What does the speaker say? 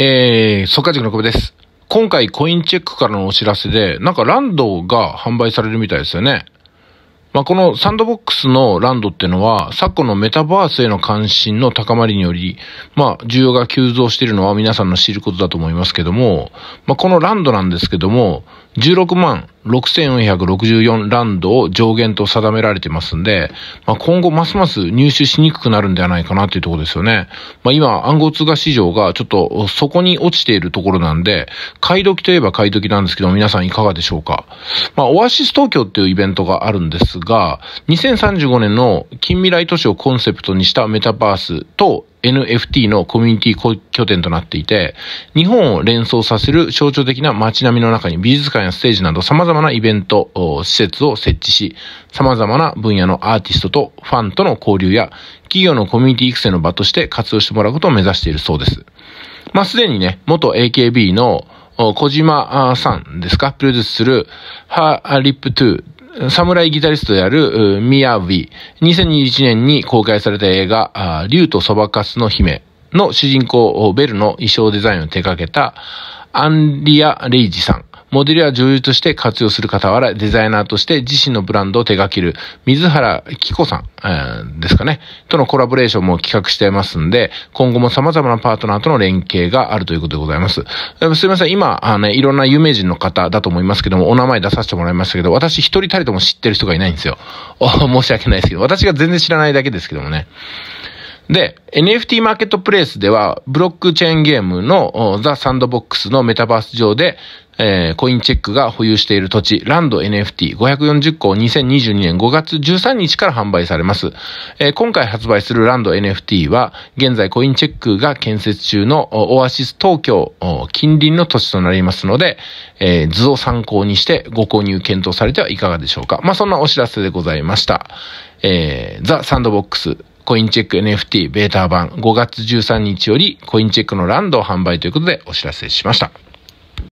えー、速塾の久保です。今回コインチェックからのお知らせで、なんかランドが販売されるみたいですよね。まあ、このサンドボックスのランドっていうのは、昨今のメタバースへの関心の高まりにより、まあ、需要が急増しているのは皆さんの知ることだと思いますけども、まあ、このランドなんですけども、16万6464ランドを上限と定められてますんで、まあ、今後ますます入手しにくくなるんではないかなというところですよね。まあ、今、暗号通貨市場がちょっとそこに落ちているところなんで、買い時といえば買い時なんですけど、皆さんいかがでしょうか。まあ、オアシス東京っていうイベントがあるんですが、2035年の近未来都市をコンセプトにしたメタバースと NFT のコミュニティ拠点となっていて、日本を連想させる象徴的な街並みの中に美術館やステージなど様々なイベント、施設を設置し、様々な分野のアーティストとファンとの交流や企業のコミュニティ育成の場として活用してもらうことを目指しているそうです。まあ、すでにね、元 AKB の小島さんですか、プロデュースするハーリップトゥー侍ギタリストである、ミヤウィ。2021年に公開された映画、竜とそばかすの姫の主人公、ベルの衣装デザインを手掛けた、アンリア・レイジさん。モデルや女優として活用する傍ら、デザイナーとして自身のブランドを手掛ける、水原希子さん、ですかね、とのコラボレーションも企画してますんで、今後も様々なパートナーとの連携があるということでございます。すいません、今、あの、ね、いろんな有名人の方だと思いますけども、お名前出させてもらいましたけど、私一人たりとも知ってる人がいないんですよ。申し訳ないですけど、私が全然知らないだけですけどもね。で、NFT マーケットプレイスでは、ブロックチェーンゲームのザ・サンドボックスのメタバース上で、えー、コインチェックが保有している土地、ランド NFT540 個を2022年5月13日から販売されます。えー、今回発売するランド NFT は、現在コインチェックが建設中のオアシス東京近隣の土地となりますので、えー、図を参考にしてご購入検討されてはいかがでしょうか。まあ、そんなお知らせでございました。えー、ザ・サンドボックスコインチェック NFT ベータ版5月13日よりコインチェックのランドを販売ということでお知らせしました。